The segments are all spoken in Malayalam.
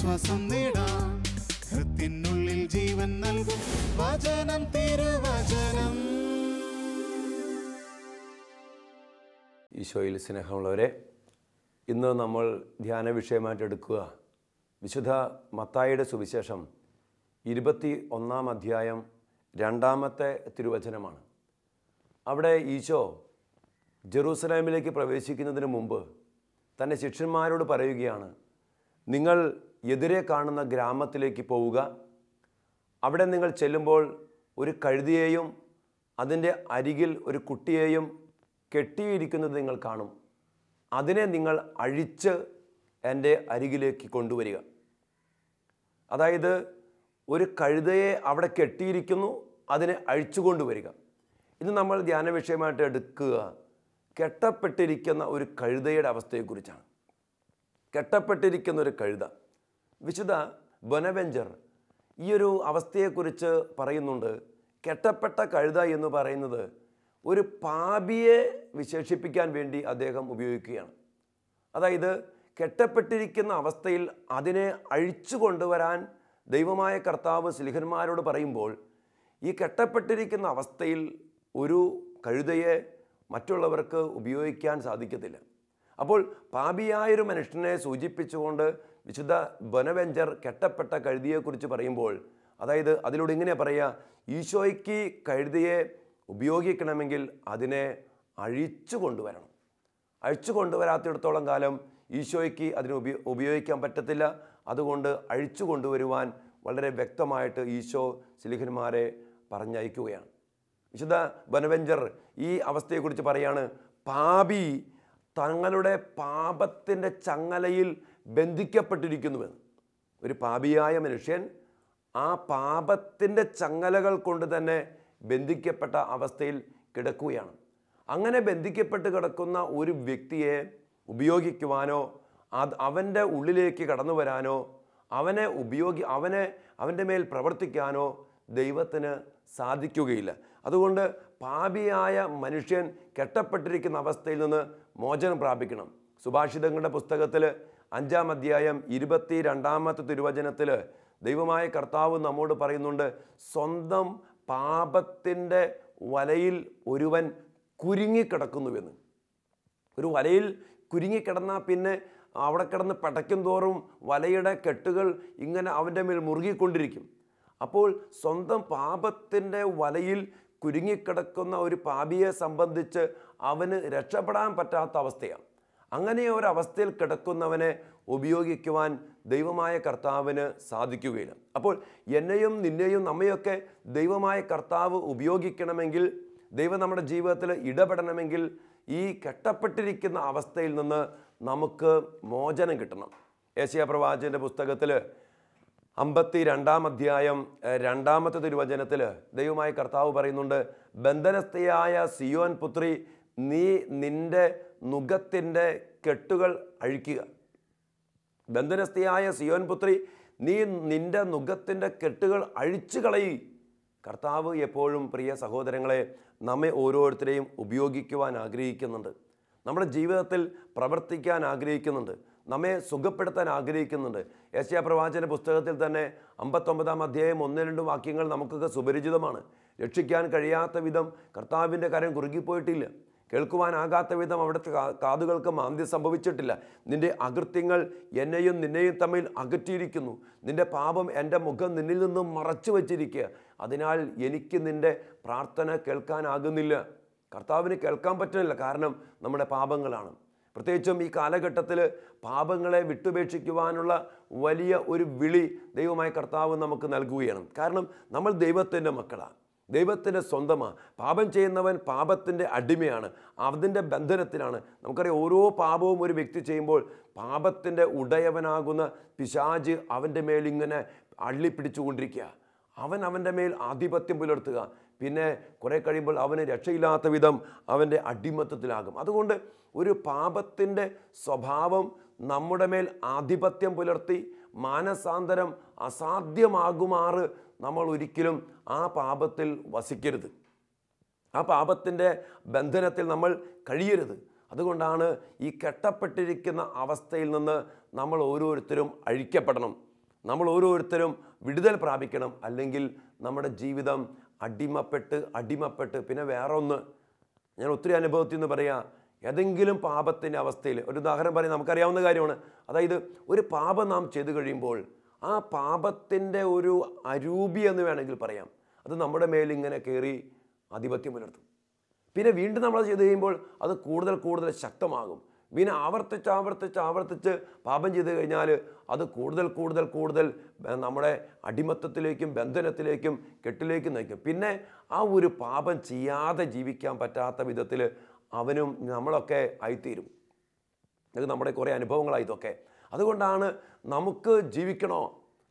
ആശ്വാസം നേടാം ഹൃത്തിനുള്ളിൽ ജീവൻ നൽകും വചനം തിരുവചനം ഈശോയിൽ സ്നേഹമുള്ളവരെ ഇന്ന് നമ്മൾ ധ്യാന വിഷയമായിട്ട് എടുക്കുക വിശുദ്ധ മത്തായിയുടെ സുവിശേഷം ഇരുപത്തി ഒന്നാം അധ്യായം രണ്ടാമത്തെ തിരുവചനമാണ് അവിടെ ഈശോ ജെറൂസലേമിലേക്ക് പ്രവേശിക്കുന്നതിന് മുമ്പ് തൻ്റെ ശിഷ്യന്മാരോട് പറയുകയാണ് നിങ്ങൾ എതിരെ കാണുന്ന ഗ്രാമത്തിലേക്ക് പോവുക അവിടെ നിങ്ങൾ ചെല്ലുമ്പോൾ ഒരു കഴുതിയെയും അതിൻ്റെ അരികിൽ ഒരു കുട്ടിയെയും കെട്ടിയിരിക്കുന്നത് നിങ്ങൾ കാണും അതിനെ നിങ്ങൾ അഴിച്ച് എൻ്റെ അരികിലേക്ക് കൊണ്ടുവരിക അതായത് ഒരു കഴുതയെ അവിടെ കെട്ടിയിരിക്കുന്നു അതിനെ അഴിച്ചു കൊണ്ടുവരിക ഇത് നമ്മൾ ധ്യാന വിഷയമായിട്ട് എടുക്കുക കെട്ടപ്പെട്ടിരിക്കുന്ന ഒരു കഴുതയുടെ അവസ്ഥയെക്കുറിച്ചാണ് കെട്ടപ്പെട്ടിരിക്കുന്ന ഒരു കഴുത വിശുദ്ധ ബൊനവെഞ്ചർ ഈ ഒരു അവസ്ഥയെക്കുറിച്ച് പറയുന്നുണ്ട് കെട്ടപ്പെട്ട കഴുത എന്ന് പറയുന്നത് ഒരു പാപിയെ വിശേഷിപ്പിക്കാൻ വേണ്ടി അദ്ദേഹം ഉപയോഗിക്കുകയാണ് അതായത് കെട്ടപ്പെട്ടിരിക്കുന്ന അവസ്ഥയിൽ അതിനെ അഴിച്ചു കൊണ്ടുവരാൻ ദൈവമായ കർത്താവ് സ്ലിഹന്മാരോട് പറയുമ്പോൾ ഈ കെട്ടപ്പെട്ടിരിക്കുന്ന അവസ്ഥയിൽ ഒരു കഴുതയെ മറ്റുള്ളവർക്ക് ഉപയോഗിക്കാൻ സാധിക്കത്തില്ല അപ്പോൾ പാപിയായൊരു മനുഷ്യനെ സൂചിപ്പിച്ചുകൊണ്ട് വിശുദ്ധ ബനവെഞ്ചർ കെട്ടപ്പെട്ട കഴുതിയെക്കുറിച്ച് പറയുമ്പോൾ അതായത് അതിലൂടെ ഇങ്ങനെ പറയുക ഈശോയ്ക്ക് കഴുതിയെ ഉപയോഗിക്കണമെങ്കിൽ അതിനെ അഴിച്ചു കൊണ്ടുവരണം അഴിച്ചു കൊണ്ടുവരാത്തിടത്തോളം കാലം ഈശോയ്ക്ക് അതിനെ ഉപയോഗിക്കാൻ പറ്റത്തില്ല അതുകൊണ്ട് അഴിച്ചു കൊണ്ടുവരുവാൻ വളരെ വ്യക്തമായിട്ട് ഈശോ ശിലിഖന്മാരെ പറഞ്ഞയക്കുകയാണ് വിശുദ്ധ ബനവെഞ്ചർ ഈ അവസ്ഥയെക്കുറിച്ച് പറയാണ് പാപി തങ്ങളുടെ പാപത്തിൻ്റെ ചങ്ങലയിൽ ബന്ധിക്കപ്പെട്ടിരിക്കുന്നുവെന്ന് ഒരു പാപിയായ മനുഷ്യൻ ആ പാപത്തിൻ്റെ ചങ്ങലകൾ കൊണ്ട് തന്നെ ബന്ധിക്കപ്പെട്ട അവസ്ഥയിൽ കിടക്കുകയാണ് അങ്ങനെ ബന്ധിക്കപ്പെട്ട് കിടക്കുന്ന ഒരു വ്യക്തിയെ ഉപയോഗിക്കുവാനോ അത് അവൻ്റെ ഉള്ളിലേക്ക് കടന്നു വരാനോ അവനെ ഉപയോഗി അവനെ അവൻ്റെ മേൽ പ്രവർത്തിക്കാനോ ദൈവത്തിന് സാധിക്കുകയില്ല അതുകൊണ്ട് പാപിയായ മനുഷ്യൻ കെട്ടപ്പെട്ടിരിക്കുന്ന അവസ്ഥയിൽ നിന്ന് മോചനം പ്രാപിക്കണം സുഭാഷിതങ്ങളുടെ പുസ്തകത്തിൽ അഞ്ചാം അധ്യായം ഇരുപത്തി രണ്ടാമത്തെ തിരുവചനത്തിൽ ദൈവമായ കർത്താവ് നമ്മോട് പറയുന്നുണ്ട് സ്വന്തം പാപത്തിൻ്റെ വലയിൽ ഒരുവൻ കുരുങ്ങിക്കിടക്കുന്നുവെന്ന് ഒരു വലയിൽ കുരുങ്ങിക്കിടന്നാൽ പിന്നെ അവിടെ കിടന്ന് പടയ്ക്കും തോറും വലയുടെ കെട്ടുകൾ ഇങ്ങനെ അവൻ്റെ മേൽ മുറുകിക്കൊണ്ടിരിക്കും അപ്പോൾ സ്വന്തം പാപത്തിൻ്റെ വലയിൽ കുരുങ്ങിക്കിടക്കുന്ന ഒരു പാപിയെ സംബന്ധിച്ച് അവന് രക്ഷപ്പെടാൻ പറ്റാത്ത അവസ്ഥയാണ് അങ്ങനെ ഒരവസ്ഥയിൽ കിടക്കുന്നവനെ ഉപയോഗിക്കുവാൻ ദൈവമായ കർത്താവിന് സാധിക്കുകയില്ല അപ്പോൾ എന്നെയും നിന്നെയും നമ്മയൊക്കെ ദൈവമായ കർത്താവ് ഉപയോഗിക്കണമെങ്കിൽ ദൈവം നമ്മുടെ ജീവിതത്തിൽ ഇടപെടണമെങ്കിൽ ഈ കെട്ടപ്പെട്ടിരിക്കുന്ന അവസ്ഥയിൽ നിന്ന് നമുക്ക് മോചനം കിട്ടണം ഏഷ്യ പ്രവാചൻ്റെ പുസ്തകത്തിൽ അമ്പത്തി രണ്ടാം അധ്യായം രണ്ടാമത്തെ തിരുവചനത്തിൽ ദൈവമായ കർത്താവ് പറയുന്നുണ്ട് ബന്ധനസ്ഥയായ സിയോൻ പുത്രി നീ നിന്റെ നുഖത്തിൻ്റെ കെട്ടുകൾ അഴിക്കുക ബന്ധനസ്ഥയായ സിയോൻ പുത്രി നീ നിന്റെ നുഖത്തിൻ്റെ കെട്ടുകൾ അഴിച്ചു കളയി കർത്താവ് എപ്പോഴും പ്രിയ സഹോദരങ്ങളെ നമ്മെ ഓരോരുത്തരെയും ഉപയോഗിക്കുവാൻ ആഗ്രഹിക്കുന്നുണ്ട് നമ്മുടെ ജീവിതത്തിൽ പ്രവർത്തിക്കാൻ ആഗ്രഹിക്കുന്നുണ്ട് നമ്മെ സുഖപ്പെടുത്താൻ ആഗ്രഹിക്കുന്നുണ്ട് യശ്യാ പ്രവാചന പുസ്തകത്തിൽ തന്നെ അമ്പത്തൊമ്പതാം അധ്യായം ഒന്ന് രണ്ടും വാക്യങ്ങൾ നമുക്കൊക്കെ സുപരിചിതമാണ് രക്ഷിക്കാൻ കഴിയാത്ത വിധം കർത്താവിൻ്റെ കരം കുറുകിപ്പോയിട്ടില്ല കേൾക്കുവാനാകാത്ത വിധം അവിടുത്തെ കാതുകൾക്ക് മാന്ദ്യം സംഭവിച്ചിട്ടില്ല നിന്റെ അകൃത്യങ്ങൾ എന്നെയും നിന്നെയും തമ്മിൽ അകറ്റിയിരിക്കുന്നു നിന്റെ പാപം എൻ്റെ മുഖം നിന്നിൽ നിന്നും മറച്ചു വച്ചിരിക്കുക അതിനാൽ എനിക്ക് നിന്റെ പ്രാർത്ഥന കേൾക്കാനാകുന്നില്ല കർത്താവിന് കേൾക്കാൻ പറ്റുന്നില്ല കാരണം നമ്മുടെ പാപങ്ങളാണ് പ്രത്യേകിച്ചും ഈ കാലഘട്ടത്തിൽ പാപങ്ങളെ വിട്ടുപേക്ഷിക്കുവാനുള്ള വലിയ ഒരു വിളി ദൈവമായ കർത്താവ് നമുക്ക് നൽകുകയാണ് കാരണം നമ്മൾ ദൈവത്തിൻ്റെ മക്കളാണ് ദൈവത്തിൻ്റെ സ്വന്തമാണ് പാപം ചെയ്യുന്നവൻ പാപത്തിൻ്റെ അടിമയാണ് അതിൻ്റെ ബന്ധനത്തിലാണ് നമുക്കറിയാം ഓരോ പാപവും ഒരു വ്യക്തി ചെയ്യുമ്പോൾ പാപത്തിൻ്റെ ഉടയവനാകുന്ന പിശാജ് അവൻ്റെ മേലിങ്ങനെ അള്ളിപ്പിടിച്ചുകൊണ്ടിരിക്കുക അവൻ അവൻ്റെ മേൽ ആധിപത്യം പുലർത്തുക പിന്നെ കുറേ കഴിയുമ്പോൾ അവന് രക്ഷയില്ലാത്ത വിധം അവൻ്റെ അടിമത്തത്തിലാകും അതുകൊണ്ട് ഒരു പാപത്തിൻ്റെ സ്വഭാവം നമ്മുടെ മേൽ ആധിപത്യം പുലർത്തി മാനസാന്തരം അസാധ്യമാകുമാറ് നമ്മൾ ഒരിക്കലും ആ പാപത്തിൽ വസിക്കരുത് ആ പാപത്തിൻ്റെ ബന്ധനത്തിൽ നമ്മൾ കഴിയരുത് അതുകൊണ്ടാണ് ഈ കെട്ടപ്പെട്ടിരിക്കുന്ന അവസ്ഥയിൽ നിന്ന് നമ്മൾ ഓരോരുത്തരും അഴിക്കപ്പെടണം നമ്മൾ ഓരോരുത്തരും വിടുതൽ പ്രാപിക്കണം അല്ലെങ്കിൽ നമ്മുടെ ജീവിതം അടിമപ്പെട്ട് അടിമപ്പെട്ട് പിന്നെ വേറൊന്ന് ഞാൻ ഒത്തിരി അനുഭവത്തിൽ നിന്ന് പറയാം ഏതെങ്കിലും പാപത്തിൻ്റെ അവസ്ഥയിൽ ഒരു ഉദാഹരണം പറയാം നമുക്കറിയാവുന്ന കാര്യമാണ് അതായത് ഒരു പാപം നാം ചെയ്തു കഴിയുമ്പോൾ ആ പാപത്തിൻ്റെ ഒരു അരൂപി എന്ന് വേണമെങ്കിൽ പറയാം അത് നമ്മുടെ മേലിങ്ങനെ കയറി ആധിപത്യം പുലർത്തും പിന്നെ വീണ്ടും നമ്മൾ ചെയ്ത് കഴിയുമ്പോൾ അത് കൂടുതൽ കൂടുതൽ ശക്തമാകും പിന്നെ ആവർത്തിച്ച് ആവർത്തിച്ച് ആവർത്തിച്ച് പാപം ചെയ്ത് കഴിഞ്ഞാൽ അത് കൂടുതൽ കൂടുതൽ കൂടുതൽ നമ്മുടെ അടിമത്തത്തിലേക്കും ബന്ധനത്തിലേക്കും കെട്ടിലേക്കും നയിക്കും പിന്നെ ആ ഒരു പാപം ചെയ്യാതെ ജീവിക്കാൻ പറ്റാത്ത വിധത്തിൽ അവനും നമ്മളൊക്കെ ആയിത്തീരും ഇതൊക്കെ നമ്മുടെ കുറേ അനുഭവങ്ങളായി ഇതൊക്കെ അതുകൊണ്ടാണ് നമുക്ക് ജീവിക്കണോ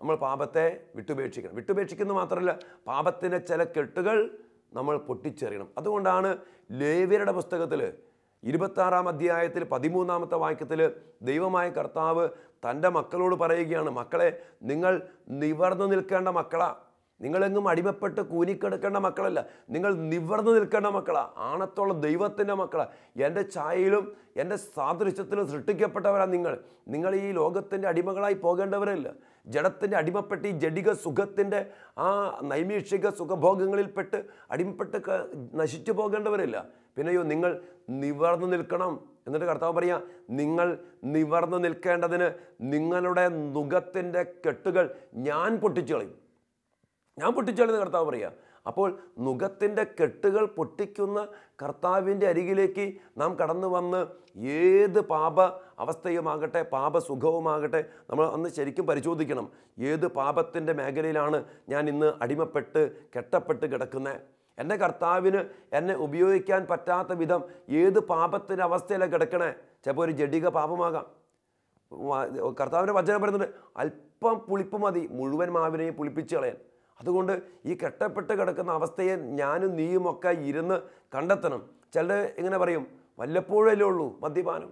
നമ്മൾ പാപത്തെ വിട്ടുപേക്ഷിക്കണം വിട്ടുപേക്ഷിക്കുന്നത് മാത്രമല്ല പാപത്തിൻ്റെ ചില കെട്ടുകൾ നമ്മൾ പൊട്ടിച്ചെറിയണം അതുകൊണ്ടാണ് ലേവ്യരുടെ പുസ്തകത്തിൽ ഇരുപത്താറാം അധ്യായത്തിൽ പതിമൂന്നാമത്തെ വാക്യത്തിൽ ദൈവമായ കർത്താവ് തൻ്റെ മക്കളോട് പറയുകയാണ് മക്കളെ നിങ്ങൾ നിവർന്നു നിൽക്കേണ്ട മക്കളാണ് നിങ്ങളെങ്ങും അടിമപ്പെട്ട് കൂനിക്കെടുക്കേണ്ട മക്കളല്ല നിങ്ങൾ നിവർന്നു നിൽക്കേണ്ട മക്കളാണ് ആണത്തോളം ദൈവത്തിൻ്റെ മക്കളാണ് എൻ്റെ ഛായയിലും എൻ്റെ സാദൃശ്യത്തിലും സൃഷ്ടിക്കപ്പെട്ടവരാണ് നിങ്ങൾ നിങ്ങൾ ഈ ലോകത്തിൻ്റെ അടിമകളായി പോകേണ്ടവരല്ല ജഡത്തിൻ്റെ അടിമപ്പെട്ട് ഈ ജഡിക സുഖത്തിൻ്റെ ആ നൈമീഷിക സുഖഭോഗങ്ങളിൽപ്പെട്ട് അടിമപ്പെട്ട് നശിച്ചു പോകേണ്ടവരല്ല പിന്നെയോ നിങ്ങൾ നിവർന്നു നിൽക്കണം എന്നിട്ട് കർത്താവ് പറയാം നിങ്ങൾ നിവർന്നു നിൽക്കേണ്ടതിന് നിങ്ങളുടെ നുഖത്തിൻ്റെ കെട്ടുകൾ ഞാൻ പൊട്ടിച്ചു കളയും ഞാൻ പൊട്ടിച്ചാലെന്ന് കർത്താവ് പറയുക അപ്പോൾ മുഖത്തിൻ്റെ കെട്ടുകൾ പൊട്ടിക്കുന്ന കർത്താവിൻ്റെ അരികിലേക്ക് നാം കടന്നു വന്ന് ഏത് പാപ അവസ്ഥയുമാകട്ടെ പാപ നമ്മൾ അന്ന് ശരിക്കും പരിശോധിക്കണം ഏത് പാപത്തിൻ്റെ മേഖലയിലാണ് ഞാൻ ഇന്ന് അടിമപ്പെട്ട് കെട്ടപ്പെട്ട് കിടക്കുന്നത് എൻ്റെ കർത്താവിന് എന്നെ ഉപയോഗിക്കാൻ പറ്റാത്ത വിധം ഏത് പാപത്തിൻ്റെ അവസ്ഥയിലാണ് കിടക്കണേ ചിലപ്പോൾ ഒരു ജഡിക പാപമാകാം കർത്താവിൻ്റെ വചനം പറയുന്നുണ്ട് അല്പം പുളിപ്പ് മതി മുഴുവൻ മാവിനെയും പുളിപ്പിച്ച് കളയാൻ അതുകൊണ്ട് ഈ കെട്ടപ്പെട്ട് കിടക്കുന്ന അവസ്ഥയെ ഞാനും നീയുമൊക്കെ ഇരുന്ന് കണ്ടെത്തണം ചിലർ ഇങ്ങനെ പറയും വല്ലപ്പോഴല്ലേ ഉള്ളൂ മദ്യപാനം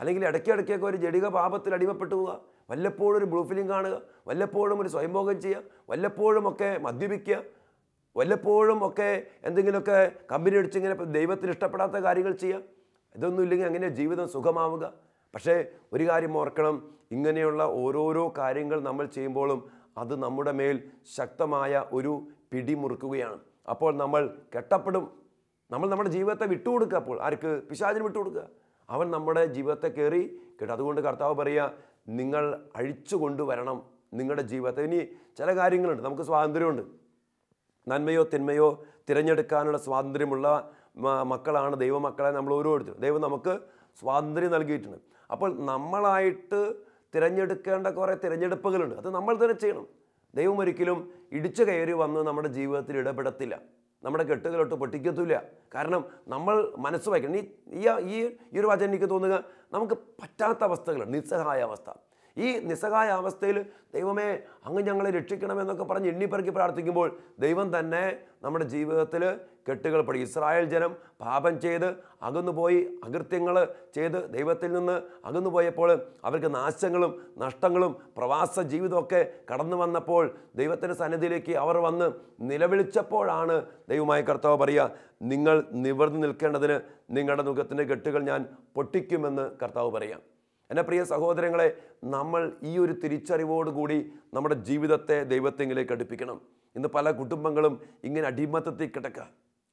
അല്ലെങ്കിൽ ഇടയ്ക്കിടയ്ക്കൊക്കെ ഒരു ജടിക പാപത്തിൽ അടിമപ്പെട്ടു പോവുക വല്ലപ്പോഴും ഒരു ബ്ലൂ ഫിലിം കാണുക വല്ലപ്പോഴും ഒരു സ്വയംഭോഗം ചെയ്യുക വല്ലപ്പോഴും ഒക്കെ മദ്യപിക്കുക വല്ലപ്പോഴും ഒക്കെ എന്തെങ്കിലുമൊക്കെ കമ്പനി അടിച്ച് ഇങ്ങനെ ദൈവത്തിന് ഇഷ്ടപ്പെടാത്ത കാര്യങ്ങൾ ചെയ്യുക ഇതൊന്നും ഇല്ലെങ്കിൽ അങ്ങനെ ജീവിതം സുഖമാവുക പക്ഷേ ഒരു കാര്യം ഓർക്കണം ഇങ്ങനെയുള്ള ഓരോരോ കാര്യങ്ങൾ നമ്മൾ ചെയ്യുമ്പോഴും അത് നമ്മുടെ മേൽ ശക്തമായ ഒരു പിടിമുറുക്കുകയാണ് അപ്പോൾ നമ്മൾ കെട്ടപ്പെടും നമ്മൾ നമ്മുടെ ജീവിതത്തെ വിട്ടുകൊടുക്കുക അപ്പോൾ ആർക്ക് പിശാചിന് വിട്ടുകൊടുക്കുക അവൻ നമ്മുടെ ജീവിതത്തെ കയറി കേട്ടോ അതുകൊണ്ട് കർത്താവ് പറയുക നിങ്ങൾ അഴിച്ചു കൊണ്ടുവരണം നിങ്ങളുടെ ജീവിതത്തെ ഇനി ചില കാര്യങ്ങളുണ്ട് നമുക്ക് സ്വാതന്ത്ര്യമുണ്ട് നന്മയോ തിന്മയോ തിരഞ്ഞെടുക്കാനുള്ള സ്വാതന്ത്ര്യമുള്ള മക്കളാണ് ദൈവമക്കളെ നമ്മൾ ഓരോരുത്തരും ദൈവം നമുക്ക് സ്വാതന്ത്ര്യം നൽകിയിട്ടുണ്ട് അപ്പോൾ നമ്മളായിട്ട് തിരഞ്ഞെടുക്കേണ്ട കുറേ തിരഞ്ഞെടുപ്പുകളുണ്ട് അത് നമ്മൾ തന്നെ ചെയ്യണം ദൈവം ഒരിക്കലും ഇടിച്ചു കയറി വന്ന് നമ്മുടെ ജീവിതത്തിൽ ഇടപെടത്തില്ല നമ്മുടെ കെട്ടുകളൊട്ട് പൊട്ടിക്കത്തില്ല കാരണം നമ്മൾ മനസ്സ് വയ്ക്കണം ഈ ഈ ഒരു വചന എനിക്ക് തോന്നുക നമുക്ക് പറ്റാത്ത അവസ്ഥകളുണ്ട് നിസ്സഹായ അവസ്ഥ ഈ നിസ്സഹായ അവസ്ഥയിൽ ദൈവമേ അങ്ങ് ഞങ്ങളെ രക്ഷിക്കണമെന്നൊക്കെ പറഞ്ഞ് എണ്ണിപ്പറക്കി പ്രാർത്ഥിക്കുമ്പോൾ ദൈവം തന്നെ നമ്മുടെ ജീവിതത്തിൽ കെട്ടുകൾ പടി ഇസ്രായേൽ ജനം പാപം ചെയ്ത് അകന്നുപോയി അകൃത്യങ്ങൾ ചെയ്ത് ദൈവത്തിൽ നിന്ന് അകന്നുപോയപ്പോൾ അവർക്ക് നാശങ്ങളും നഷ്ടങ്ങളും പ്രവാസ ജീവിതമൊക്കെ കടന്നു വന്നപ്പോൾ ദൈവത്തിൻ്റെ സന്നിധിയിലേക്ക് അവർ വന്ന് നിലവിളിച്ചപ്പോഴാണ് ദൈവമായ കർത്താവ് പറയുക നിങ്ങൾ നിവർന്നു നിൽക്കേണ്ടതിന് നിങ്ങളുടെ മുഖത്തിൻ്റെ കെട്ടുകൾ ഞാൻ പൊട്ടിക്കുമെന്ന് കർത്താവ് പറയാം എൻ്റെ പ്രിയ സഹോദരങ്ങളെ നമ്മൾ ഈ ഒരു തിരിച്ചറിവോടുകൂടി നമ്മുടെ ജീവിതത്തെ ദൈവത്തെങ്കിലേക്ക് അടുപ്പിക്കണം ഇന്ന് പല കുടുംബങ്ങളും ഇങ്ങനെ അടിമത്തത്തിൽ കിടക്കുക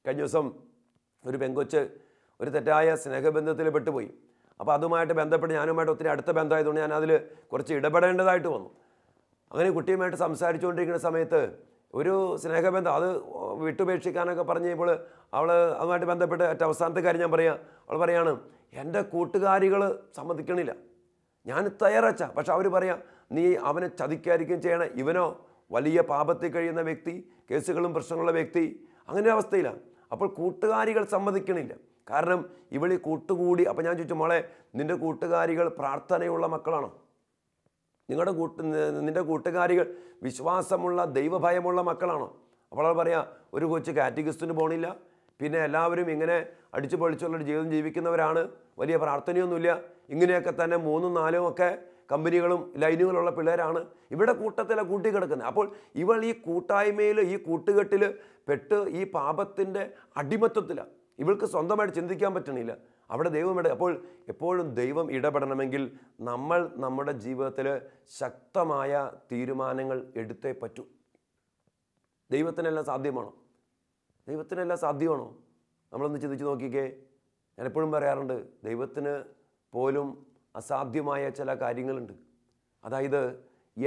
കഴിഞ്ഞ ദിവസം ഒരു പെങ്കൊച്ച് ഒരു തെറ്റായ സ്നേഹബന്ധത്തിൽ പെട്ടുപോയി അപ്പോൾ അതുമായിട്ട് ബന്ധപ്പെട്ട് ഞാനുമായിട്ട് ഒത്തിരി അടുത്ത ബന്ധമായതുകൊണ്ട് ഞാൻ അതിൽ കുറച്ച് ഇടപെടേണ്ടതായിട്ട് വന്നു അങ്ങനെ കുട്ടിയുമായിട്ട് സംസാരിച്ചുകൊണ്ടിരിക്കുന്ന സമയത്ത് ഒരു സ്നേഹബന്ധം അത് വിട്ടുപേക്ഷിക്കാനൊക്കെ പറഞ്ഞപ്പോൾ അവൾ അതുമായിട്ട് ബന്ധപ്പെട്ട് ഏറ്റവും അവസാനത്തെ കാര്യം ഞാൻ പറയാം അവൾ പറയാണ് എൻ്റെ കൂട്ടുകാരികൾ സമ്മതിക്കണില്ല ഞാൻ തയ്യാറച്ച പക്ഷെ അവർ പറയാം നീ അവനെ ചതിക്കായിരിക്കും ചെയ്യണം ഇവനോ വലിയ പാപത്തിൽ കഴിയുന്ന വ്യക്തി കേസുകളും പ്രശ്നങ്ങളുള്ള വ്യക്തി അങ്ങനെ അവസ്ഥയിലാണ് അപ്പോൾ കൂട്ടുകാരികൾ സമ്മതിക്കണില്ല കാരണം ഇവളി കൂട്ടുകൂടി അപ്പം ഞാൻ ചോദിച്ചു മോളെ നിൻ്റെ കൂട്ടുകാരികൾ പ്രാർത്ഥനയുള്ള മക്കളാണോ നിങ്ങളുടെ കൂട്ട് നിൻ്റെ കൂട്ടുകാരികൾ വിശ്വാസമുള്ള ദൈവഭയമുള്ള മക്കളാണോ അപ്പോൾ പറയാം ഒരു കൊച്ചു കാറ്റഗിസ്റ്റിന് പോകണില്ല പിന്നെ എല്ലാവരും ഇങ്ങനെ അടിച്ചു പൊളിച്ചുള്ളൊരു ജീവിതം ജീവിക്കുന്നവരാണ് വലിയ പ്രാർത്ഥനയൊന്നുമില്ല ഇങ്ങനെയൊക്കെ തന്നെ മൂന്നും നാലും ഒക്കെ കമ്പനികളും ലൈനുകളുള്ള പിള്ളേരാണ് ഇവിടെ കൂട്ടത്തിലെ കൂട്ടിക്കിടക്കുന്നത് അപ്പോൾ ഇവൾ ഈ കൂട്ടായ്മയിൽ ഈ കൂട്ടുകെട്ടിൽ പെട്ട് ഈ പാപത്തിൻ്റെ അടിമത്വത്തിലാണ് ഇവൾക്ക് സ്വന്തമായിട്ട് ചിന്തിക്കാൻ പറ്റണില്ല അവിടെ ദൈവം ഇട അപ്പോൾ എപ്പോഴും ദൈവം ഇടപെടണമെങ്കിൽ നമ്മൾ നമ്മുടെ ജീവിതത്തിൽ ശക്തമായ തീരുമാനങ്ങൾ എടുത്തേ പറ്റൂ ദൈവത്തിനെല്ലാം സാധ്യമാണോ ദൈവത്തിനെല്ലാം സാധ്യമാണോ നമ്മളൊന്ന് ചിന്തിച്ച് നോക്കിക്കേ ഞാൻ എപ്പോഴും പറയാറുണ്ട് ദൈവത്തിന് പോലും അസാധ്യമായ ചില കാര്യങ്ങളുണ്ട് അതായത്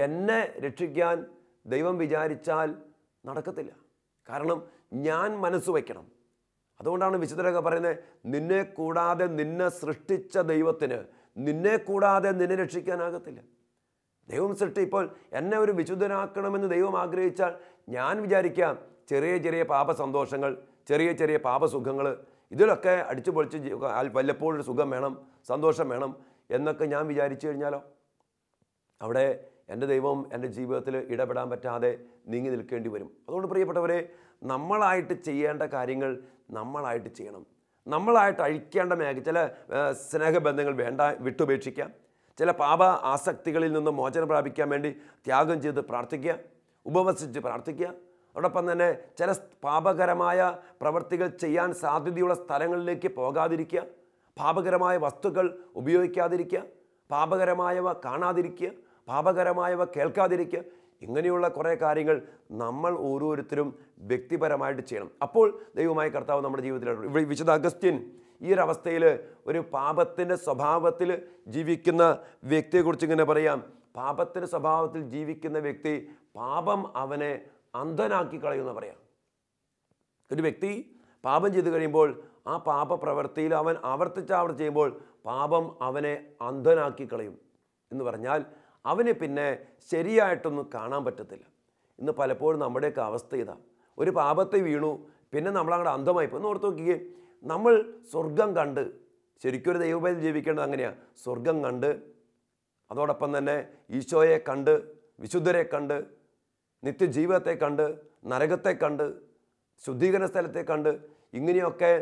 എന്നെ രക്ഷിക്കാൻ ദൈവം വിചാരിച്ചാൽ നടക്കത്തില്ല കാരണം ഞാൻ മനസ്സ് വയ്ക്കണം അതുകൊണ്ടാണ് വിശുദ്ധരൊക്കെ പറയുന്നത് നിന്നെ കൂടാതെ നിന്നെ സൃഷ്ടിച്ച ദൈവത്തിന് നിന്നെ കൂടാതെ നിന്നെ രക്ഷിക്കാനാകത്തില്ല ദൈവം സൃഷ്ടി ഇപ്പോൾ എന്നെ ഒരു വിശുദ്ധനാക്കണമെന്ന് ദൈവം ആഗ്രഹിച്ചാൽ ഞാൻ വിചാരിക്കാം ചെറിയ ചെറിയ പാപസന്തോഷങ്ങൾ ചെറിയ ചെറിയ പാപസുഖങ്ങൾ ഇതിലൊക്കെ അടിച്ചു പൊളിച്ച് വല്ലപ്പോഴും സുഖം വേണം സന്തോഷം വേണം എന്നൊക്കെ ഞാൻ വിചാരിച്ചു കഴിഞ്ഞാലോ അവിടെ എൻ്റെ ദൈവം എൻ്റെ ജീവിതത്തിൽ ഇടപെടാൻ പറ്റാതെ നീങ്ങി നിൽക്കേണ്ടി വരും അതുകൊണ്ട് പ്രിയപ്പെട്ടവരെ നമ്മളായിട്ട് ചെയ്യേണ്ട കാര്യങ്ങൾ നമ്മളായിട്ട് ചെയ്യണം നമ്മളായിട്ട് അഴിക്കേണ്ട മേഖ ചില സ്നേഹബന്ധങ്ങൾ വേണ്ട വിട്ടുപേക്ഷിക്കാം ചില പാപ ആസക്തികളിൽ നിന്ന് മോചനം പ്രാപിക്കാൻ വേണ്ടി ത്യാഗം ചെയ്ത് പ്രാർത്ഥിക്കുക ഉപവസിച്ച് പ്രാർത്ഥിക്കുക അതോടൊപ്പം തന്നെ ചില പാപകരമായ പ്രവൃത്തികൾ ചെയ്യാൻ സാധ്യതയുള്ള സ്ഥലങ്ങളിലേക്ക് പോകാതിരിക്കുക പാപകരമായ വസ്തുക്കൾ ഉപയോഗിക്കാതിരിക്കുക പാപകരമായവ കാണാതിരിക്കുക പാപകരമായവ കേൾക്കാതിരിക്കുക ഇങ്ങനെയുള്ള കുറേ കാര്യങ്ങൾ നമ്മൾ ഓരോരുത്തരും വ്യക്തിപരമായിട്ട് ചെയ്യണം അപ്പോൾ ദൈവമായ കർത്താവ് നമ്മുടെ ജീവിതത്തിലുണ്ട് ഇവിടെ വിശുദ്ധ അഗസ്റ്റിൻ ഈ ഒരു അവസ്ഥയിൽ ഒരു പാപത്തിൻ്റെ സ്വഭാവത്തിൽ ജീവിക്കുന്ന വ്യക്തിയെക്കുറിച്ച് ഇങ്ങനെ പറയാം പാപത്തിൻ്റെ സ്വഭാവത്തിൽ ജീവിക്കുന്ന വ്യക്തി പാപം അവനെ അന്ധനാക്കി കളയുമെന്ന് പറയാം ഒരു വ്യക്തി പാപം ചെയ്തു കഴിയുമ്പോൾ ആ പാപ പ്രവൃത്തിയിൽ അവൻ ആവർത്തിച്ച് ആവർത്തി ചെയ്യുമ്പോൾ പാപം അവനെ അന്ധനാക്കി കളയും എന്ന് പറഞ്ഞാൽ അവന് പിന്നെ ശരിയായിട്ടൊന്നും കാണാൻ പറ്റത്തില്ല ഇന്ന് പലപ്പോഴും നമ്മുടെയൊക്കെ അവസ്ഥ ഇതാണ് ഒരു പാപത്തെ വീണു പിന്നെ നമ്മളങ്ങടെ അന്ധമായി പോയി ഒന്ന് ഓർത്ത് നോക്കിയേ നമ്മൾ സ്വർഗം കണ്ട് ശരിക്കൊരു ദൈവഭയം ജീവിക്കേണ്ടത് അങ്ങനെയാണ് സ്വർഗം കണ്ട് അതോടൊപ്പം തന്നെ ഈശോയെ കണ്ട് വിശുദ്ധരെ കണ്ട് നിത്യജീവിതത്തെ കണ്ട് നരകത്തെ കണ്ട് ശുദ്ധീകരണ സ്ഥലത്തെ കണ്ട് ഇങ്ങനെയൊക്കെ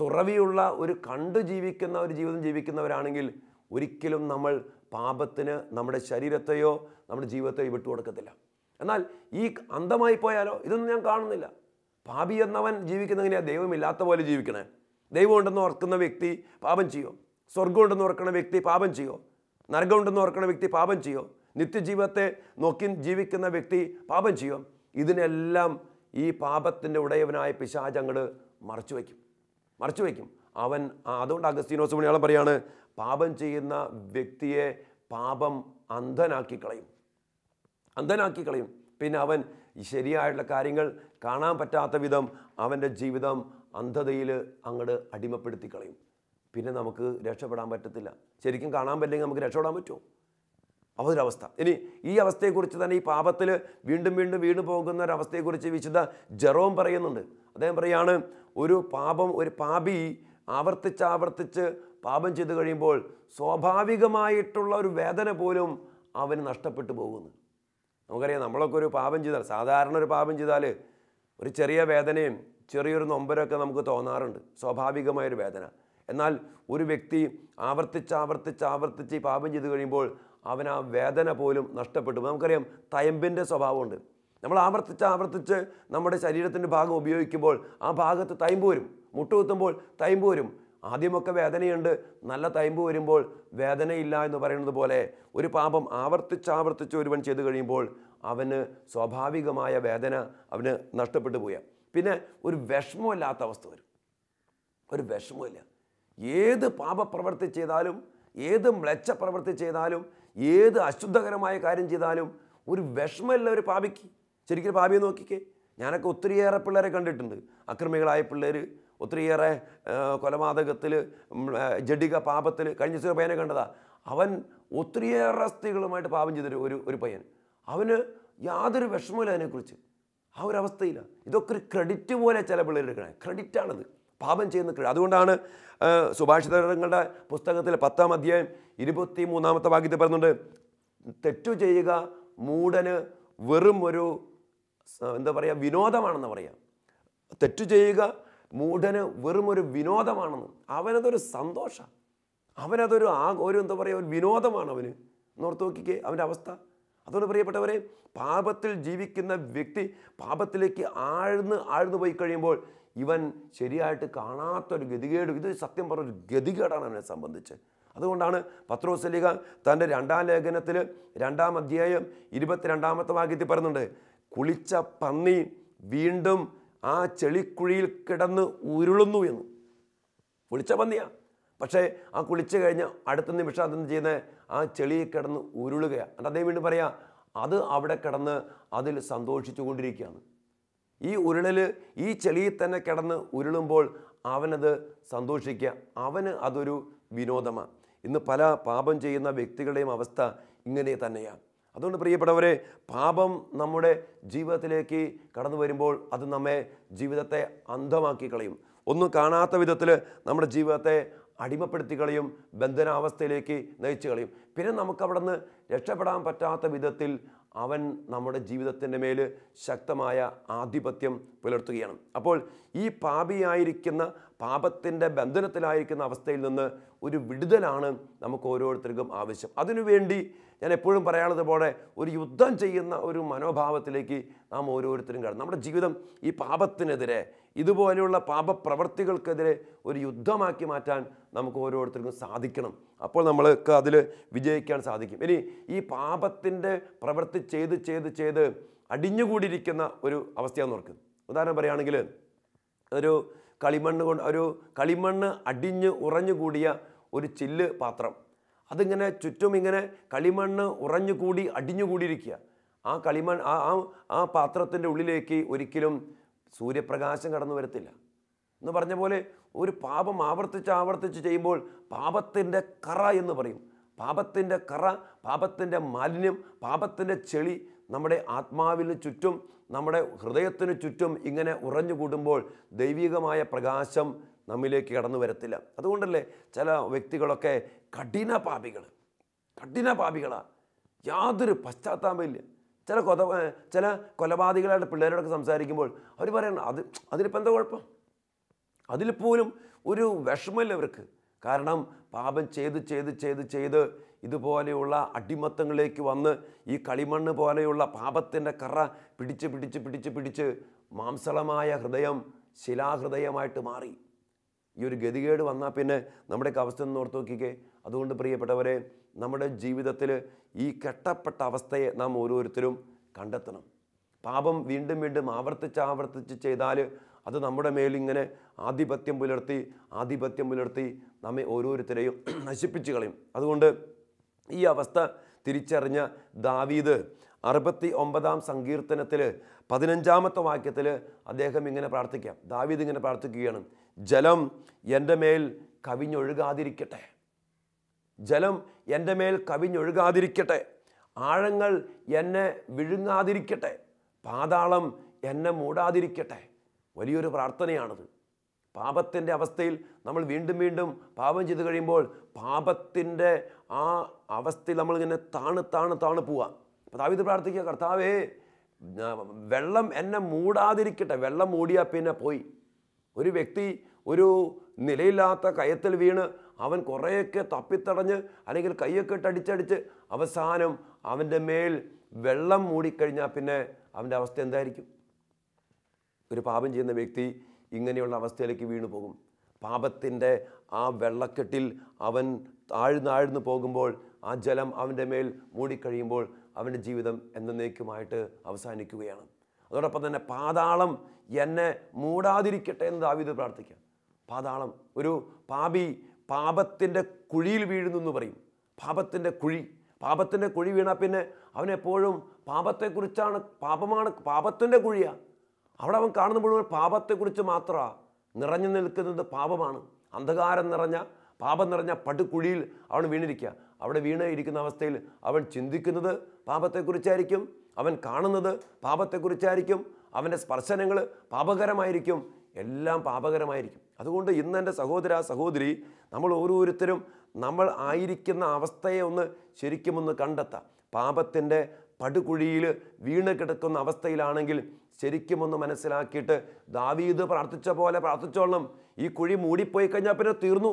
തുറവിയുള്ള ഒരു കണ്ട് ജീവിക്കുന്ന ഒരു ജീവിതം ജീവിക്കുന്നവരാണെങ്കിൽ ഒരിക്കലും നമ്മൾ പാപത്തിന് നമ്മുടെ ശരീരത്തെയോ നമ്മുടെ ജീവിതത്തെയോ കൊടുക്കത്തില്ല എന്നാൽ ഈ അന്ധമായി പോയാലോ ഇതൊന്നും ഞാൻ കാണുന്നില്ല പാപി എന്നവൻ ജീവിക്കുന്നതിനെയാണ് ദൈവമില്ലാത്ത പോലെ ജീവിക്കണേ ദൈവം ഉണ്ടെന്ന് ഓർക്കുന്ന വ്യക്തി പാപം ചെയ്യോ സ്വർഗമുണ്ടെന്ന് ഉണ്ടെന്ന് ഓർക്കുന്ന വ്യക്തി പാപം ചെയ്യോ നരകമുണ്ടെന്ന് ഓർക്കുന്ന വ്യക്തി പാപം ചെയ്യോ നിത്യജീവിതത്തെ നോക്കി ജീവിക്കുന്ന വ്യക്തി പാപം ചെയ്യും ഇതിനെല്ലാം ഈ പാപത്തിൻ്റെ ഉടയവനായ പിശാജ് അങ്ങോട്ട് മറച്ചു വയ്ക്കും മറച്ചു വയ്ക്കും അവൻ അതുകൊണ്ട് അഗസ്തീനോസ് മണിയാളം പറയാണ് പാപം ചെയ്യുന്ന വ്യക്തിയെ പാപം അന്ധനാക്കി കളയും അന്ധനാക്കി കളയും പിന്നെ അവൻ ശരിയായിട്ടുള്ള കാര്യങ്ങൾ കാണാൻ പറ്റാത്ത വിധം അവൻ്റെ ജീവിതം അന്ധതയിൽ അങ്ങോട്ട് അടിമപ്പെടുത്തി കളയും പിന്നെ നമുക്ക് രക്ഷപ്പെടാൻ പറ്റത്തില്ല ശരിക്കും കാണാൻ പറ്റില്ലെങ്കിൽ നമുക്ക് രക്ഷപ്പെടാൻ പറ്റുമോ അതൊരവസ്ഥ ഇനി ഈ അവസ്ഥയെക്കുറിച്ച് തന്നെ ഈ പാപത്തിൽ വീണ്ടും വീണ്ടും വീണു പോകുന്ന ഒരു അവസ്ഥയെക്കുറിച്ച് വിശുദ്ധ ജെറോം പറയുന്നുണ്ട് അദ്ദേഹം പറയാണ് ഒരു പാപം ഒരു പാപി ആവർത്തിച്ച് ആവർത്തിച്ച് പാപം ചെയ്തു കഴിയുമ്പോൾ സ്വാഭാവികമായിട്ടുള്ള ഒരു വേദന പോലും അവന് നഷ്ടപ്പെട്ടു പോകുന്നു നമുക്കറിയാം നമ്മളൊക്കെ ഒരു പാപം ചെയ്താൽ സാധാരണ ഒരു പാപം ചെയ്താൽ ഒരു ചെറിയ വേദനയും ചെറിയൊരു നൊമ്പരൊക്കെ നമുക്ക് തോന്നാറുണ്ട് സ്വാഭാവികമായൊരു വേദന എന്നാൽ ഒരു വ്യക്തി ആവർത്തിച്ച് ആവർത്തിച്ച് ആവർത്തിച്ച് പാപം ചെയ്തു കഴിയുമ്പോൾ അവൻ ആ വേദന പോലും നഷ്ടപ്പെട്ടു നമുക്കറിയാം തയമ്പിൻ്റെ സ്വഭാവമുണ്ട് നമ്മൾ ആവർത്തിച്ച് ആവർത്തിച്ച് നമ്മുടെ ശരീരത്തിൻ്റെ ഭാഗം ഉപയോഗിക്കുമ്പോൾ ആ ഭാഗത്ത് തയമ്പ് വരും മുട്ടുകുത്തുമ്പോൾ തയമ്പ് വരും ആദ്യമൊക്കെ വേദനയുണ്ട് നല്ല തയമ്പ് വരുമ്പോൾ വേദനയില്ല എന്ന് പറയുന്നത് പോലെ ഒരു പാപം ആവർത്തിച്ച് ആവർത്തിച്ച് ഒരുവൻ ചെയ്തു കഴിയുമ്പോൾ അവന് സ്വാഭാവികമായ വേദന അവന് നഷ്ടപ്പെട്ടു പോയ പിന്നെ ഒരു വിഷമമില്ലാത്ത അവസ്ഥ വരും ഒരു വിഷമമില്ല ഏത് പാപപ്രവൃത്തി ചെയ്താലും ഏത് മ്ലച്ച പ്രവൃത്തി ചെയ്താലും ഏത് അശുദ്ധകരമായ കാര്യം ചെയ്താലും ഒരു വിഷമമില്ല ഒരു പാപിക്ക് ശരിക്കും പാപിയെ നോക്കിക്കേ ഞാനൊക്കെ ഒത്തിരിയേറെ പിള്ളേരെ കണ്ടിട്ടുണ്ട് അക്രമികളായ പിള്ളേർ ഒത്തിരിയേറെ കൊലപാതകത്തിൽ ജഡിക പാപത്തിൽ കഴിഞ്ഞ ദിവസം പയ്യനെ കണ്ടതാ അവൻ ഒത്തിരിയേറെ സ്ത്രീകളുമായിട്ട് പാപം ചെയ്തൊരു ഒരു ഒരു പയ്യൻ അവന് യാതൊരു വിഷമമില്ല അതിനെക്കുറിച്ച് ആ ഒരു അവസ്ഥയില്ല ഇതൊക്കെ ഒരു ക്രെഡിറ്റ് പോലെ ചില പിള്ളേർ എടുക്കണേ ക്രെഡിറ്റാണിത് പാപം ചെയ്യുന്ന കീഴ് അതുകൊണ്ടാണ് സുഭാഷിതങ്ങളുടെ പുസ്തകത്തിൽ പത്താം അധ്യായം ഇരുപത്തി മൂന്നാമത്തെ വാക്യത്തിൽ പറയുന്നുണ്ട് തെറ്റു ചെയ്യുക മൂടന് വെറും ഒരു എന്താ പറയുക വിനോദമാണെന്ന് പറയാം തെറ്റു ചെയ്യുക മൂടന് വെറും ഒരു വിനോദമാണെന്ന് അവനതൊരു സന്തോഷം അവനതൊരു ആ ഒരു എന്താ പറയുക ഒരു വിനോദമാണ് അവന് എന്നോർത്ത് നോക്കിക്കേ അവൻ്റെ അവസ്ഥ അതുകൊണ്ട് പ്രിയപ്പെട്ടവരെ പാപത്തിൽ ജീവിക്കുന്ന വ്യക്തി പാപത്തിലേക്ക് ആഴ്ന്ന് ആഴ്ന്നു പോയി കഴിയുമ്പോൾ ഇവൻ ശരിയായിട്ട് കാണാത്തൊരു ഗതികേട് ഇത് സത്യം പറഞ്ഞ ഒരു ഗതികേടാണ് അവനെ സംബന്ധിച്ച് അതുകൊണ്ടാണ് പത്രോസലിക തൻ്റെ രണ്ടാം ലേഖനത്തിൽ രണ്ടാം അധ്യായം ഇരുപത്തിരണ്ടാമത്തെ വാക്യത്തിൽ പറയുന്നുണ്ട് കുളിച്ച പന്നി വീണ്ടും ആ ചെളിക്കുഴിയിൽ കിടന്ന് ഉരുളുന്നു എന്ന് കുളിച്ച പന്നിയാണ് പക്ഷേ ആ കുളിച്ച് കഴിഞ്ഞ അടുത്ത നിമിഷം അതെന്ത് ചെയ്യുന്നത് ആ ചെളിയിൽ കിടന്ന് ഉരുളുകയാണ് അതേ വീണ്ടും പറയാം അത് അവിടെ കിടന്ന് അതിൽ സന്തോഷിച്ചു കൊണ്ടിരിക്കുകയാണ് ഈ ഉരുളിൽ ഈ ചെളിയിൽ തന്നെ കിടന്ന് ഉരുളുമ്പോൾ അവനത് സന്തോഷിക്കുക അവന് അതൊരു വിനോദമാണ് ഇന്ന് പല പാപം ചെയ്യുന്ന വ്യക്തികളുടെയും അവസ്ഥ ഇങ്ങനെ തന്നെയാണ് അതുകൊണ്ട് പ്രിയപ്പെട്ടവരെ പാപം നമ്മുടെ ജീവിതത്തിലേക്ക് കടന്നു വരുമ്പോൾ അത് നമ്മെ ജീവിതത്തെ അന്ധമാക്കി കളയും ഒന്നും കാണാത്ത വിധത്തിൽ നമ്മുടെ ജീവിതത്തെ അടിമപ്പെടുത്തി കളയും ബന്ധനാവസ്ഥയിലേക്ക് നയിച്ചു കളയും പിന്നെ നമുക്കവിടെ നിന്ന് രക്ഷപ്പെടാൻ പറ്റാത്ത വിധത്തിൽ അവൻ നമ്മുടെ ജീവിതത്തിൻ്റെ മേൽ ശക്തമായ ആധിപത്യം പുലർത്തുകയാണ് അപ്പോൾ ഈ പാപിയായിരിക്കുന്ന പാപത്തിൻ്റെ ബന്ധനത്തിലായിരിക്കുന്ന അവസ്ഥയിൽ നിന്ന് ഒരു വിടുതലാണ് നമുക്ക് ഓരോരുത്തർക്കും ആവശ്യം അതിനുവേണ്ടി ഞാൻ എപ്പോഴും പറയാനുള്ളത് പോലെ ഒരു യുദ്ധം ചെയ്യുന്ന ഒരു മനോഭാവത്തിലേക്ക് നാം ഓരോരുത്തരും കാണും നമ്മുടെ ജീവിതം ഈ പാപത്തിനെതിരെ ഇതുപോലെയുള്ള പാപപ്രവർത്തികൾക്കെതിരെ ഒരു യുദ്ധമാക്കി മാറ്റാൻ നമുക്ക് ഓരോരുത്തർക്കും സാധിക്കണം അപ്പോൾ നമ്മൾക്ക് അതിൽ വിജയിക്കാൻ സാധിക്കും ഇനി ഈ പാപത്തിൻ്റെ പ്രവൃത്തി ചെയ്ത് ചെയ്ത് ചെയ്ത് അടിഞ്ഞുകൂടിയിരിക്കുന്ന ഒരു അവസ്ഥയാണ് ഓർക്കും ഉദാഹരണം പറയുകയാണെങ്കിൽ ഒരു കളിമണ്ണ് കൊണ്ട് ഒരു കളിമണ്ണ് അടിഞ്ഞ് ഉറഞ്ഞു കൂടിയ ഒരു ചില്ല് പാത്രം അതിങ്ങനെ ചുറ്റും ഇങ്ങനെ കളിമണ്ണ് ഉറഞ്ഞുകൂടി അടിഞ്ഞുകൂടിയിരിക്കുക ആ കളിമൺ ആ ആ ആ പാത്രത്തിൻ്റെ ഉള്ളിലേക്ക് ഒരിക്കലും സൂര്യപ്രകാശം കടന്നു വരത്തില്ല എന്ന് പറഞ്ഞ പോലെ ഒരു പാപം ആവർത്തിച്ച് ആവർത്തിച്ച് ചെയ്യുമ്പോൾ പാപത്തിൻ്റെ കറ എന്ന് പറയും പാപത്തിൻ്റെ കറ പാപത്തിൻ്റെ മാലിന്യം പാപത്തിൻ്റെ ചെളി നമ്മുടെ ആത്മാവിന് ചുറ്റും നമ്മുടെ ഹൃദയത്തിന് ചുറ്റും ഇങ്ങനെ ഉറഞ്ഞു കൂടുമ്പോൾ ദൈവികമായ പ്രകാശം നമ്മിലേക്ക് കടന്നു വരത്തില്ല അതുകൊണ്ടല്ലേ ചില വ്യക്തികളൊക്കെ കഠിന പാപികൾ കഠിന പാപികളാണ് യാതൊരു ഇല്ല ചില കൊത ചില കൊലപാതകളായിട്ട് പിള്ളേരോടൊക്കെ സംസാരിക്കുമ്പോൾ അവർ പറയണം അത് അതിലിപ്പോൾ എന്താ കുഴപ്പം അതിലിപ്പോലും പോലും ഒരു വിഷമമില്ല അവർക്ക് കാരണം പാപം ചെയ്ത് ചെയ്ത് ചെയ്ത് ചെയ്ത് ഇതുപോലെയുള്ള അടിമത്തങ്ങളിലേക്ക് വന്ന് ഈ കളിമണ്ണ് പോലെയുള്ള പാപത്തിൻ്റെ കറ പിടിച്ച് പിടിച്ച് പിടിച്ച് പിടിച്ച് മാംസളമായ ഹൃദയം ശിലാഹൃദയമായിട്ട് മാറി ഈ ഒരു ഗതികേട് വന്നാൽ പിന്നെ നമ്മുടെയൊക്കെ അവസ്ഥ ഒന്ന് ഓർത്ത് നോക്കിക്കേ അതുകൊണ്ട് പ്രിയപ്പെട്ടവരെ നമ്മുടെ ജീവിതത്തിൽ ഈ കെട്ടപ്പെട്ട അവസ്ഥയെ നാം ഓരോരുത്തരും കണ്ടെത്തണം പാപം വീണ്ടും വീണ്ടും ആവർത്തിച്ച് ആവർത്തിച്ച് ചെയ്താൽ അത് നമ്മുടെ മേലിങ്ങനെ ആധിപത്യം പുലർത്തി ആധിപത്യം പുലർത്തി നമ്മെ ഓരോരുത്തരെയും നശിപ്പിച്ചു കളയും അതുകൊണ്ട് ഈ അവസ്ഥ തിരിച്ചറിഞ്ഞ ദാവീദ് അറുപത്തി ഒമ്പതാം സങ്കീർത്തനത്തിൽ പതിനഞ്ചാമത്തെ വാക്യത്തിൽ അദ്ദേഹം ഇങ്ങനെ പ്രാർത്ഥിക്കാം ദാവീദ് ഇങ്ങനെ പ്രാർത്ഥിക്കുകയാണ് ജലം എൻ്റെ മേൽ കവിഞ്ഞൊഴുകാതിരിക്കട്ടെ ജലം എൻ്റെ മേൽ കവിഞ്ഞൊഴുകാതിരിക്കട്ടെ ആഴങ്ങൾ എന്നെ വിഴുങ്ങാതിരിക്കട്ടെ പാതാളം എന്നെ മൂടാതിരിക്കട്ടെ വലിയൊരു പ്രാർത്ഥനയാണത് പാപത്തിൻ്റെ അവസ്ഥയിൽ നമ്മൾ വീണ്ടും വീണ്ടും പാപം ചെയ്ത് കഴിയുമ്പോൾ പാപത്തിൻ്റെ ആ അവസ്ഥയിൽ നമ്മളിങ്ങനെ താണു താണു താണു പോവാം അപ്പോൾ താവിത് പ്രാർത്ഥിക്കുക കർത്താവേ വെള്ളം എന്നെ മൂടാതിരിക്കട്ടെ വെള്ളം മൂടിയാൽ പിന്നെ പോയി ഒരു വ്യക്തി ഒരു നിലയില്ലാത്ത കയത്തിൽ വീണ് അവൻ കുറേയൊക്കെ തപ്പിത്തടഞ്ഞ് അല്ലെങ്കിൽ കൈയൊക്കെ ഇട്ടടിച്ചടിച്ച് അവസാനം അവൻ്റെ മേൽ വെള്ളം മൂടിക്കഴിഞ്ഞാൽ പിന്നെ അവൻ്റെ അവസ്ഥ എന്തായിരിക്കും ഒരു പാപം ചെയ്യുന്ന വ്യക്തി ഇങ്ങനെയുള്ള അവസ്ഥയിലേക്ക് വീണു പോകും പാപത്തിൻ്റെ ആ വെള്ളക്കെട്ടിൽ അവൻ താഴ്ന്നാഴ്ന്നു പോകുമ്പോൾ ആ ജലം അവൻ്റെ മേൽ മൂടിക്കഴിയുമ്പോൾ അവൻ്റെ ജീവിതം എന്നേക്കുമായിട്ട് അവസാനിക്കുകയാണ് അതോടൊപ്പം തന്നെ പാതാളം എന്നെ മൂടാതിരിക്കട്ടെ എന്ന് ദാവിദ് പ്രാർത്ഥിക്കുക പാതാളം ഒരു പാപി പാപത്തിൻ്റെ കുഴിയിൽ വീഴുന്നു എന്ന് പറയും പാപത്തിൻ്റെ കുഴി പാപത്തിൻ്റെ കുഴി വീണാൽ പിന്നെ അവനെപ്പോഴും പാപത്തെക്കുറിച്ചാണ് പാപമാണ് പാപത്തിൻ്റെ കുഴിയാണ് അവിടെ അവൻ കാണുന്ന മുഴുവൻ പാപത്തെക്കുറിച്ച് മാത്രമാണ് നിറഞ്ഞു നിൽക്കുന്നത് പാപമാണ് അന്ധകാരം നിറഞ്ഞ പാപം നിറഞ്ഞ പടുക്കുഴിയിൽ അവൻ വീണിരിക്കുക അവിടെ വീണ് ഇരിക്കുന്ന അവസ്ഥയിൽ അവൻ ചിന്തിക്കുന്നത് പാപത്തെക്കുറിച്ചായിരിക്കും അവൻ കാണുന്നത് പാപത്തെക്കുറിച്ചായിരിക്കും അവൻ്റെ സ്പർശനങ്ങൾ പാപകരമായിരിക്കും എല്ലാം പാപകരമായിരിക്കും അതുകൊണ്ട് ഇന്ന് എൻ്റെ സഹോദര സഹോദരി നമ്മൾ ഓരോരുത്തരും നമ്മൾ ആയിരിക്കുന്ന അവസ്ഥയെ ഒന്ന് ശരിക്കും ഒന്ന് കണ്ടെത്താം പാപത്തിൻ്റെ പടുകുഴിയിൽ വീണ് കിടക്കുന്ന അവസ്ഥയിലാണെങ്കിൽ ശരിക്കും ഒന്ന് മനസ്സിലാക്കിയിട്ട് ദാവീദ് പ്രാർത്ഥിച്ച പോലെ പ്രാർത്ഥിച്ചോളണം ഈ കുഴി മൂടിപ്പോയി കഴിഞ്ഞാൽ പിന്നെ തീർന്നു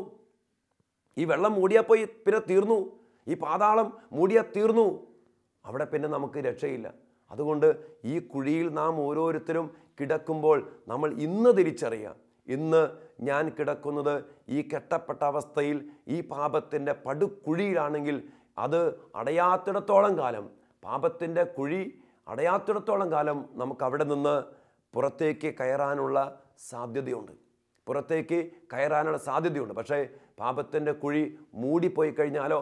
ഈ വെള്ളം മൂടിയാൽ പോയി പിന്നെ തീർന്നു ഈ പാതാളം മൂടിയാൽ തീർന്നു അവിടെ പിന്നെ നമുക്ക് രക്ഷയില്ല അതുകൊണ്ട് ഈ കുഴിയിൽ നാം ഓരോരുത്തരും കിടക്കുമ്പോൾ നമ്മൾ ഇന്ന് തിരിച്ചറിയാം ഇന്ന് ഞാൻ കിടക്കുന്നത് ഈ കെട്ടപ്പെട്ട അവസ്ഥയിൽ ഈ പാപത്തിൻ്റെ പടുക്കുഴിയിലാണെങ്കിൽ അത് അടയാത്തിടത്തോളം കാലം പാപത്തിൻ്റെ കുഴി അടയാത്തിടത്തോളം കാലം നമുക്ക് അവിടെ നിന്ന് പുറത്തേക്ക് കയറാനുള്ള സാധ്യതയുണ്ട് പുറത്തേക്ക് കയറാനുള്ള സാധ്യതയുണ്ട് പക്ഷേ പാപത്തിൻ്റെ കുഴി മൂടിപ്പോയി കഴിഞ്ഞാലോ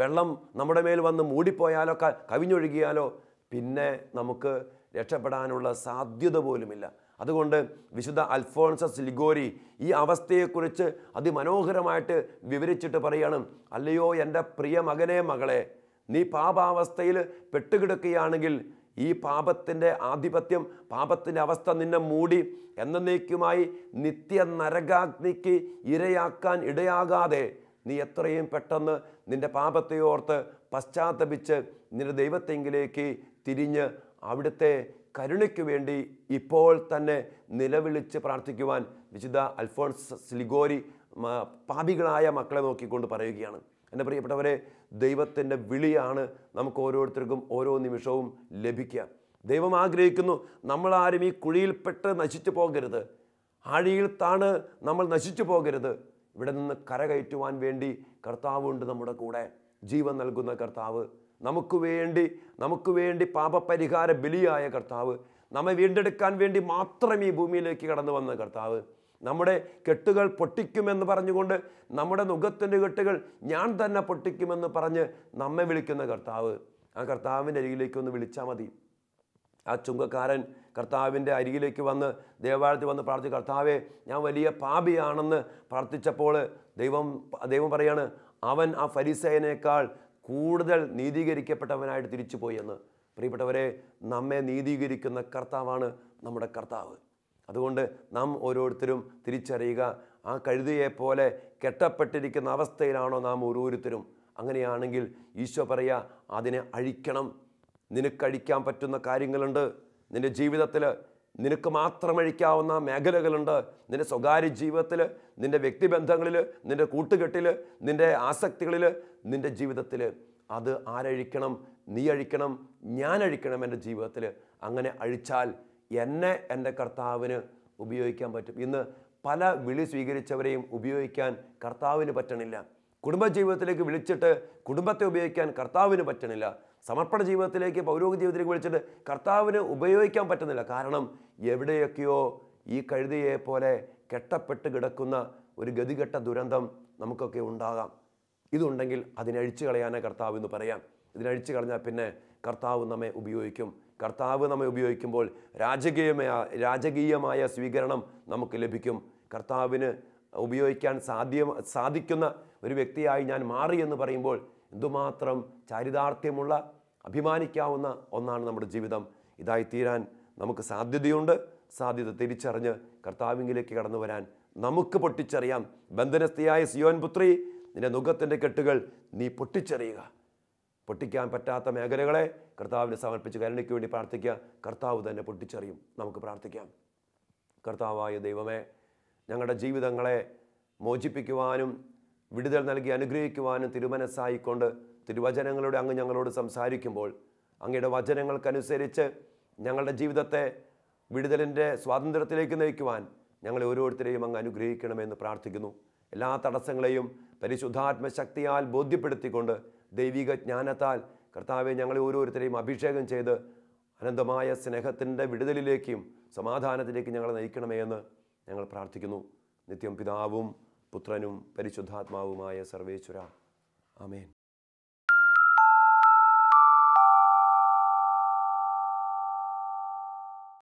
വെള്ളം നമ്മുടെ മേൽ വന്ന് മൂടിപ്പോയാലോ ക കവിഞ്ഞൊഴുകിയാലോ പിന്നെ നമുക്ക് രക്ഷപ്പെടാനുള്ള സാധ്യത പോലുമില്ല അതുകൊണ്ട് വിശുദ്ധ അൽഫോൺസസ് ലിഗോരി ഈ അവസ്ഥയെക്കുറിച്ച് അതിമനോഹരമായിട്ട് വിവരിച്ചിട്ട് പറയണം അല്ലയോ എൻ്റെ പ്രിയ മകനെ മകളെ നീ പാപാവസ്ഥയിൽ പെട്ടുകിടക്കുകയാണെങ്കിൽ ഈ പാപത്തിൻ്റെ ആധിപത്യം പാപത്തിൻ്റെ അവസ്ഥ നിന്നെ മൂടി എന്നേക്കുമായി നിത്യ നരകാഗ്നിക്ക് ഇരയാക്കാൻ ഇടയാകാതെ നീ എത്രയും പെട്ടെന്ന് നിന്റെ പാപത്തെ ഓർത്ത് പശ്ചാത്തപിച്ച് നിന്റെ ദൈവത്തെങ്കിലേക്ക് തിരിഞ്ഞ് അവിടുത്തെ കരുണയ്ക്ക് വേണ്ടി ഇപ്പോൾ തന്നെ നിലവിളിച്ച് പ്രാർത്ഥിക്കുവാൻ വിശുദ്ധ അൽഫോൺസ് സ്ലിഗോരി പാപികളായ മക്കളെ നോക്കിക്കൊണ്ട് പറയുകയാണ് എൻ്റെ പ്രിയപ്പെട്ടവരെ ദൈവത്തിൻ്റെ വിളിയാണ് നമുക്ക് ഓരോരുത്തർക്കും ഓരോ നിമിഷവും ലഭിക്കുക ദൈവം ആഗ്രഹിക്കുന്നു നമ്മളാരും ഈ കുഴിയിൽപ്പെട്ട് നശിച്ചു പോകരുത് ആഴിയിൽ താണ് നമ്മൾ നശിച്ചു പോകരുത് ഇവിടെ നിന്ന് കരകയറ്റുവാൻ വേണ്ടി കർത്താവുണ്ട് നമ്മുടെ കൂടെ ജീവൻ നൽകുന്ന കർത്താവ് നമുക്ക് വേണ്ടി നമുക്ക് വേണ്ടി പാപപരിഹാര ബലിയായ കർത്താവ് നമ്മെ വീണ്ടെടുക്കാൻ വേണ്ടി മാത്രം ഈ ഭൂമിയിലേക്ക് കടന്നു വന്ന കർത്താവ് നമ്മുടെ കെട്ടുകൾ പൊട്ടിക്കുമെന്ന് പറഞ്ഞുകൊണ്ട് നമ്മുടെ മുഖത്തിൻ്റെ കെട്ടുകൾ ഞാൻ തന്നെ പൊട്ടിക്കുമെന്ന് പറഞ്ഞ് നമ്മെ വിളിക്കുന്ന കർത്താവ് ആ കർത്താവിൻ്റെ അരികിലേക്ക് ഒന്ന് വിളിച്ചാൽ മതി ആ ചുങ്കക്കാരൻ കർത്താവിൻ്റെ അരികിലേക്ക് വന്ന് ദേവാലയത്തിൽ വന്ന് പ്രാർത്ഥിച്ചു കർത്താവെ ഞാൻ വലിയ പാപിയാണെന്ന് പ്രാർത്ഥിച്ചപ്പോൾ ദൈവം ദൈവം പറയാണ് അവൻ ആ ഫരിസേനേക്കാൾ കൂടുതൽ നീതീകരിക്കപ്പെട്ടവനായിട്ട് തിരിച്ചു പോയെന്ന് പ്രിയപ്പെട്ടവരെ നമ്മെ നീതീകരിക്കുന്ന കർത്താവാണ് നമ്മുടെ കർത്താവ് അതുകൊണ്ട് നാം ഓരോരുത്തരും തിരിച്ചറിയുക ആ കഴുതിയെപ്പോലെ കെട്ടപ്പെട്ടിരിക്കുന്ന അവസ്ഥയിലാണോ നാം ഓരോരുത്തരും അങ്ങനെയാണെങ്കിൽ ഈശോ പറയുക അതിനെ അഴിക്കണം നിനക്കഴിക്കാൻ പറ്റുന്ന കാര്യങ്ങളുണ്ട് നിൻ്റെ ജീവിതത്തിൽ നിനക്ക് മാത്രം അഴിക്കാവുന്ന മേഖലകളുണ്ട് നിൻ്റെ സ്വകാര്യ ജീവിതത്തിൽ നിൻ്റെ വ്യക്തിബന്ധങ്ങളിൽ നിൻ്റെ കൂട്ടുകെട്ടിൽ നിൻ്റെ ആസക്തികളിൽ നിൻ്റെ ജീവിതത്തിൽ അത് ആരഴിക്കണം നീ അഴിക്കണം ഞാൻ അഴിക്കണം എൻ്റെ ജീവിതത്തിൽ അങ്ങനെ അഴിച്ചാൽ എന്നെ എൻ്റെ കർത്താവിന് ഉപയോഗിക്കാൻ പറ്റും ഇന്ന് പല വിളി സ്വീകരിച്ചവരെയും ഉപയോഗിക്കാൻ കർത്താവിന് പറ്റണില്ല കുടുംബജീവിതത്തിലേക്ക് വിളിച്ചിട്ട് കുടുംബത്തെ ഉപയോഗിക്കാൻ കർത്താവിന് പറ്റണില്ല സമർപ്പണ ജീവിതത്തിലേക്ക് പൗരോഗ ജീവിതത്തിലേക്ക് വിളിച്ചിട്ട് കർത്താവിന് ഉപയോഗിക്കാൻ പറ്റുന്നില്ല കാരണം എവിടെയൊക്കെയോ ഈ കഴുതിയെ പോലെ കെട്ടപ്പെട്ട് കിടക്കുന്ന ഒരു ഗതികെട്ട ദുരന്തം നമുക്കൊക്കെ ഉണ്ടാകാം ഇതുണ്ടെങ്കിൽ അതിനഴിച്ചു കളയാനേ കർത്താവ് എന്ന് പറയാം ഇതിനഴിച്ചു കളഞ്ഞാൽ പിന്നെ കർത്താവ് നമ്മെ ഉപയോഗിക്കും കർത്താവ് നമ്മെ ഉപയോഗിക്കുമ്പോൾ രാജകീയമായ രാജകീയമായ സ്വീകരണം നമുക്ക് ലഭിക്കും കർത്താവിന് ഉപയോഗിക്കാൻ സാധ്യ സാധിക്കുന്ന ഒരു വ്യക്തിയായി ഞാൻ മാറി എന്ന് പറയുമ്പോൾ എന്തുമാത്രം ചാരിതാർത്ഥ്യമുള്ള അഭിമാനിക്കാവുന്ന ഒന്നാണ് നമ്മുടെ ജീവിതം ഇതായി തീരാൻ നമുക്ക് സാധ്യതയുണ്ട് സാധ്യത തിരിച്ചറിഞ്ഞ് കർത്താവിംഗിലേക്ക് കടന്നു വരാൻ നമുക്ക് പൊട്ടിച്ചറിയാം ബന്ധനസ്ഥയായ സിയോൻ പുത്രി നിന്റെ നുഖത്തിൻ്റെ കെട്ടുകൾ നീ പൊട്ടിച്ചെറിയുക പൊട്ടിക്കാൻ പറ്റാത്ത മേഖലകളെ കർത്താവിനെ സമർപ്പിച്ച് കരുണയ്ക്ക് വേണ്ടി പ്രാർത്ഥിക്കുക കർത്താവ് തന്നെ പൊട്ടിച്ചെറിയും നമുക്ക് പ്രാർത്ഥിക്കാം കർത്താവായ ദൈവമേ ഞങ്ങളുടെ ജീവിതങ്ങളെ മോചിപ്പിക്കുവാനും വിടുതൽ നൽകി അനുഗ്രഹിക്കുവാനും തിരുമനസ്സായിക്കൊണ്ട് തിരുവചനങ്ങളുടെ അങ്ങ് ഞങ്ങളോട് സംസാരിക്കുമ്പോൾ അങ്ങയുടെ വചനങ്ങൾക്കനുസരിച്ച് ഞങ്ങളുടെ ജീവിതത്തെ വിടുതലിൻ്റെ സ്വാതന്ത്ര്യത്തിലേക്ക് നയിക്കുവാൻ ഞങ്ങൾ ഓരോരുത്തരെയും അങ്ങ് അനുഗ്രഹിക്കണമെന്ന് പ്രാർത്ഥിക്കുന്നു എല്ലാ തടസ്സങ്ങളെയും പരിശുദ്ധാത്മശക്തിയാൽ ബോധ്യപ്പെടുത്തിക്കൊണ്ട് ദൈവിക ജ്ഞാനത്താൽ കർത്താവെ ഞങ്ങളെ ഓരോരുത്തരെയും അഭിഷേകം ചെയ്ത് അനന്തമായ സ്നേഹത്തിൻ്റെ വിടുതലിലേക്കും സമാധാനത്തിലേക്കും ഞങ്ങളെ നയിക്കണമേ എന്ന് ഞങ്ങൾ പ്രാർത്ഥിക്കുന്നു നിത്യം പിതാവും പുത്രനും പരിശുദ്ധാത്മാവുമായ സർവേശ്വര ആമേൻ